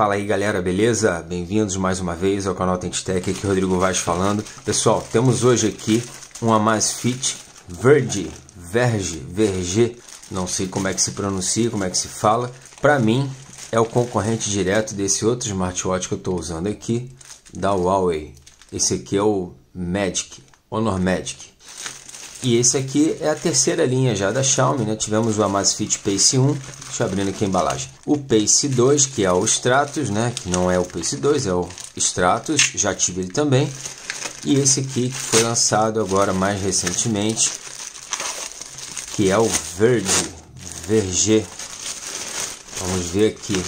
Fala aí galera, beleza? Bem-vindos mais uma vez ao canal Tentitech, aqui é Rodrigo Vaz falando. Pessoal, temos hoje aqui uma Masfit Verge, Verge, Verge, não sei como é que se pronuncia, como é que se fala. Para mim, é o concorrente direto desse outro smartwatch que eu estou usando aqui, da Huawei. Esse aqui é o Magic, Honor Magic. E esse aqui é a terceira linha já da Xiaomi, né? Tivemos o Amazfit Pace 1, deixa eu abrindo aqui a embalagem. O Pace 2, que é o Stratus, né? Que não é o Pace 2, é o Stratus, já tive ele também. E esse aqui que foi lançado agora mais recentemente, que é o Verde, Verge. Vamos ver aqui.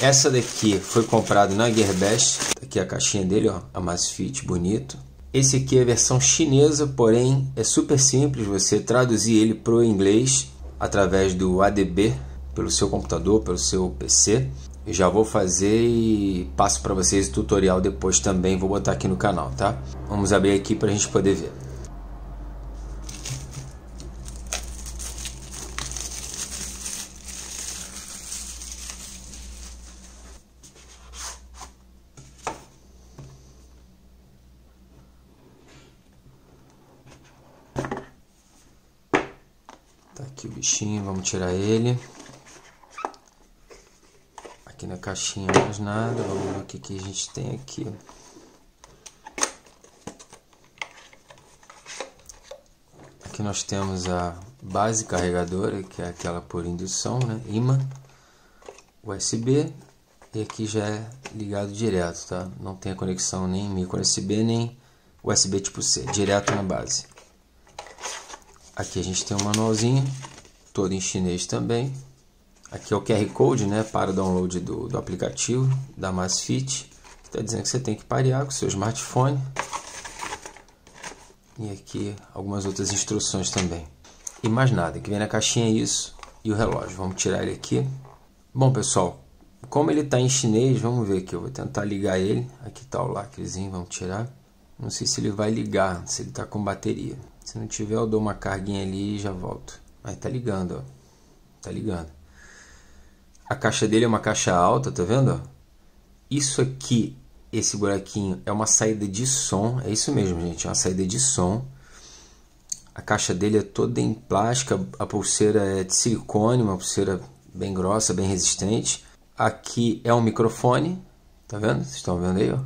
Essa daqui foi comprada na Gearbest, aqui a caixinha dele, ó, Amazfit, bonito esse aqui é a versão chinesa, porém é super simples você traduzir ele para o inglês através do ADB pelo seu computador, pelo seu PC. Eu já vou fazer e passo para vocês o tutorial depois também, vou botar aqui no canal, tá? Vamos abrir aqui para a gente poder ver. Aqui o bichinho, vamos tirar ele. Aqui na caixinha mais nada, vamos ver o que, que a gente tem aqui. Aqui nós temos a base carregadora, que é aquela por indução, né? imã, USB e aqui já é ligado direto, tá? Não tem a conexão nem micro USB nem USB tipo C, direto na base. Aqui a gente tem um manualzinho, todo em chinês também. Aqui é o QR Code né, para o download do, do aplicativo da Masfit. Está dizendo que você tem que parear com o seu smartphone. E aqui algumas outras instruções também. E mais nada, que vem na caixinha é isso e o relógio. Vamos tirar ele aqui. Bom, pessoal, como ele está em chinês, vamos ver aqui. Eu vou tentar ligar ele. Aqui está o lacrezinho, vamos tirar. Não sei se ele vai ligar, se ele está com bateria. Se não tiver, eu dou uma carguinha ali e já volto. Aí tá ligando, ó. Tá ligando. A caixa dele é uma caixa alta, tá vendo? Isso aqui, esse buraquinho, é uma saída de som. É isso mesmo, gente. É uma saída de som. A caixa dele é toda em plástico. A pulseira é de silicone, uma pulseira bem grossa, bem resistente. Aqui é um microfone, tá vendo? Vocês estão vendo aí, ó?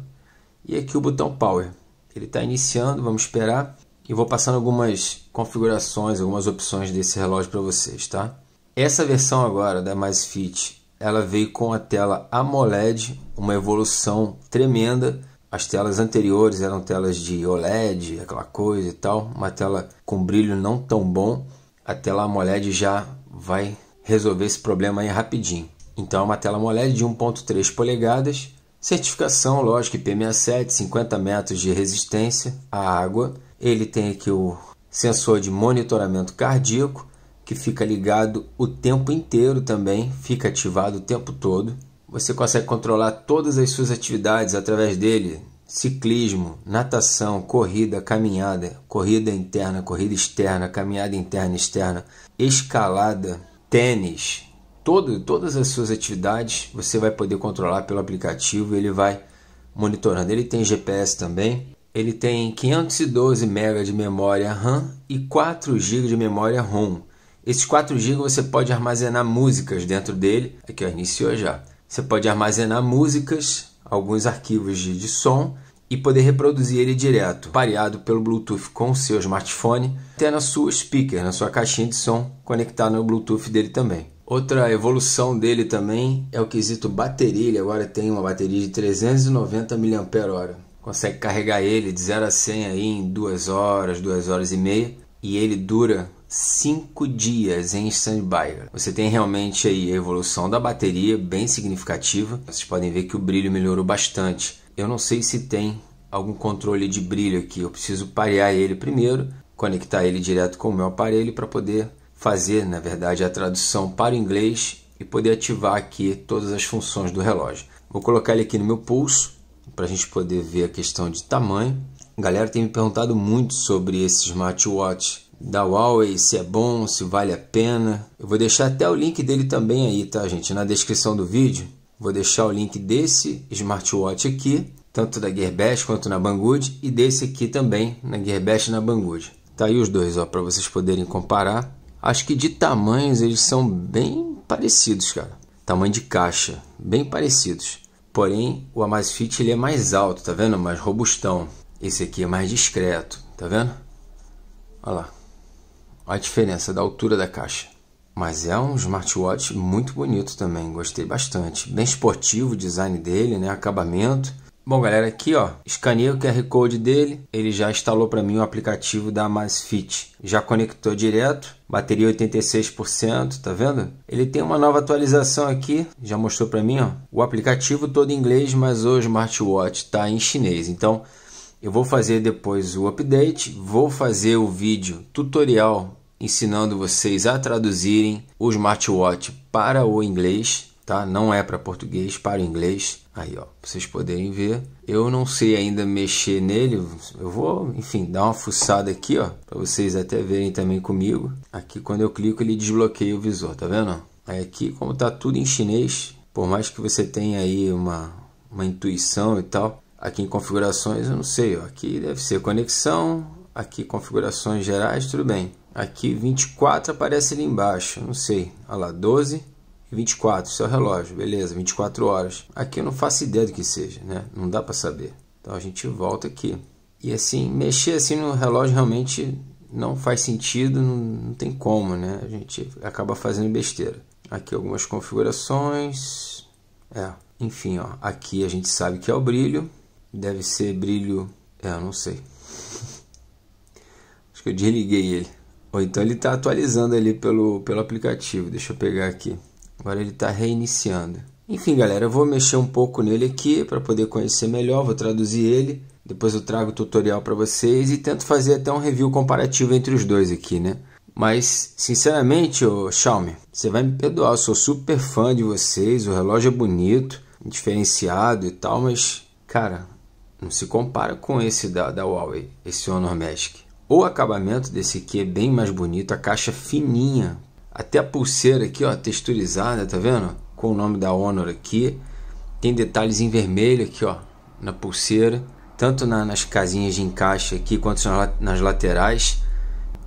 E aqui o botão power. Ele está iniciando, vamos esperar e vou passando algumas configurações, algumas opções desse relógio para vocês, tá? Essa versão agora da Mais Fit, ela veio com a tela AMOLED, uma evolução tremenda. As telas anteriores eram telas de OLED, aquela coisa e tal, uma tela com brilho não tão bom. A tela AMOLED já vai resolver esse problema aí rapidinho. Então é uma tela AMOLED de 1.3 polegadas, certificação, lógico, IP67, 50 metros de resistência à água, ele tem aqui o sensor de monitoramento cardíaco, que fica ligado o tempo inteiro também, fica ativado o tempo todo. Você consegue controlar todas as suas atividades através dele: ciclismo, natação, corrida, caminhada, corrida interna, corrida externa, caminhada interna e externa, escalada, tênis. Todo, todas as suas atividades você vai poder controlar pelo aplicativo, ele vai monitorando. Ele tem GPS também, ele tem 512 MB de memória RAM e 4 GB de memória ROM. Esses 4 GB você pode armazenar músicas dentro dele. Aqui ó, iniciou já. Você pode armazenar músicas, alguns arquivos de, de som e poder reproduzir ele direto, pareado pelo Bluetooth com o seu smartphone, até na sua speaker, na sua caixinha de som, conectado no Bluetooth dele também. Outra evolução dele também é o quesito bateria, ele agora tem uma bateria de 390 mAh consegue carregar ele de 0 a 100 aí em 2 horas, 2 horas e meia, e ele dura 5 dias em standby. Você tem realmente aí a evolução da bateria bem significativa. Vocês podem ver que o brilho melhorou bastante. Eu não sei se tem algum controle de brilho aqui, eu preciso parear ele primeiro, conectar ele direto com o meu aparelho para poder fazer, na verdade, a tradução para o inglês e poder ativar aqui todas as funções do relógio. Vou colocar ele aqui no meu pulso para a gente poder ver a questão de tamanho. A galera tem me perguntado muito sobre esse smartwatch da Huawei, se é bom, se vale a pena. Eu vou deixar até o link dele também aí, tá, gente? Na descrição do vídeo, vou deixar o link desse smartwatch aqui, tanto da Gearbest quanto na Banggood, e desse aqui também, na Gearbest e na Banggood. Tá aí os dois, ó, para vocês poderem comparar. Acho que de tamanhos eles são bem parecidos, cara. Tamanho de caixa, bem parecidos. Porém, o Amazfit ele é mais alto, tá vendo? Mais robustão. Esse aqui é mais discreto, tá vendo? Olha lá. Olha a diferença da altura da caixa. Mas é um smartwatch muito bonito também, gostei bastante. Bem esportivo o design dele, né? Acabamento. Bom, galera, aqui ó, escaneei o QR Code dele, ele já instalou para mim o aplicativo da Amazfit. Já conectou direto, bateria 86%, tá vendo? Ele tem uma nova atualização aqui, já mostrou para mim, ó. O aplicativo todo em inglês, mas o smartwatch tá em chinês. Então, eu vou fazer depois o update, vou fazer o vídeo tutorial ensinando vocês a traduzirem o smartwatch para o inglês tá? Não é para português, para o inglês. Aí, ó, vocês poderem ver. Eu não sei ainda mexer nele. Eu vou, enfim, dar uma fuçada aqui, ó, para vocês até verem também comigo. Aqui quando eu clico, ele desbloqueia o visor, tá vendo? Aí aqui, como tá tudo em chinês, por mais que você tenha aí uma uma intuição e tal, aqui em configurações, eu não sei, ó, aqui deve ser conexão, aqui configurações gerais, tudo bem. Aqui 24 aparece ali embaixo, não sei. Olha lá, 12 24, seu relógio, beleza, 24 horas. Aqui eu não faço ideia do que seja, né? Não dá para saber. Então a gente volta aqui. E assim, mexer assim no relógio realmente não faz sentido, não, não tem como, né? A gente acaba fazendo besteira. Aqui algumas configurações. É, enfim, ó, aqui a gente sabe que é o brilho. Deve ser brilho, é, eu não sei. Acho que eu desliguei ele. Ou então ele está atualizando ali pelo, pelo aplicativo. Deixa eu pegar aqui. Agora ele está reiniciando. Enfim, galera, eu vou mexer um pouco nele aqui para poder conhecer melhor, vou traduzir ele. Depois eu trago o tutorial para vocês e tento fazer até um review comparativo entre os dois aqui, né? Mas, sinceramente, ô Xiaomi, você vai me perdoar, eu sou super fã de vocês, o relógio é bonito, diferenciado e tal, mas, cara, não se compara com esse da, da Huawei, esse Honor Magic. O acabamento desse aqui é bem mais bonito, a caixa fininha, até a pulseira aqui, ó, texturizada, tá vendo? Com o nome da Honor aqui. Tem detalhes em vermelho aqui, ó, na pulseira. Tanto na, nas casinhas de encaixe aqui, quanto nas, nas laterais.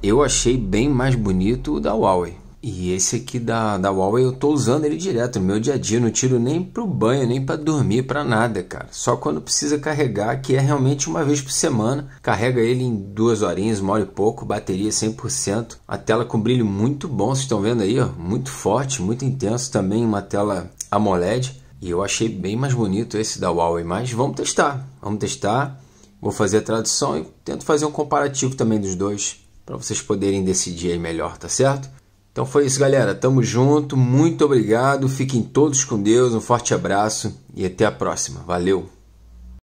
Eu achei bem mais bonito o da Huawei. E esse aqui da, da Huawei eu tô usando ele direto no meu dia a dia, não tiro nem pro banho, nem para dormir, para nada, cara. Só quando precisa carregar, que é realmente uma vez por semana. Carrega ele em duas horinhas, uma hora e pouco, bateria 100%. A tela com brilho muito bom, vocês estão vendo aí, ó, muito forte, muito intenso também, uma tela AMOLED. E eu achei bem mais bonito esse da Huawei, mas vamos testar. Vamos testar. Vou fazer a tradução e tento fazer um comparativo também dos dois para vocês poderem decidir aí melhor, tá certo? Então foi isso, galera. Tamo junto. Muito obrigado. Fiquem todos com Deus. Um forte abraço e até a próxima. Valeu.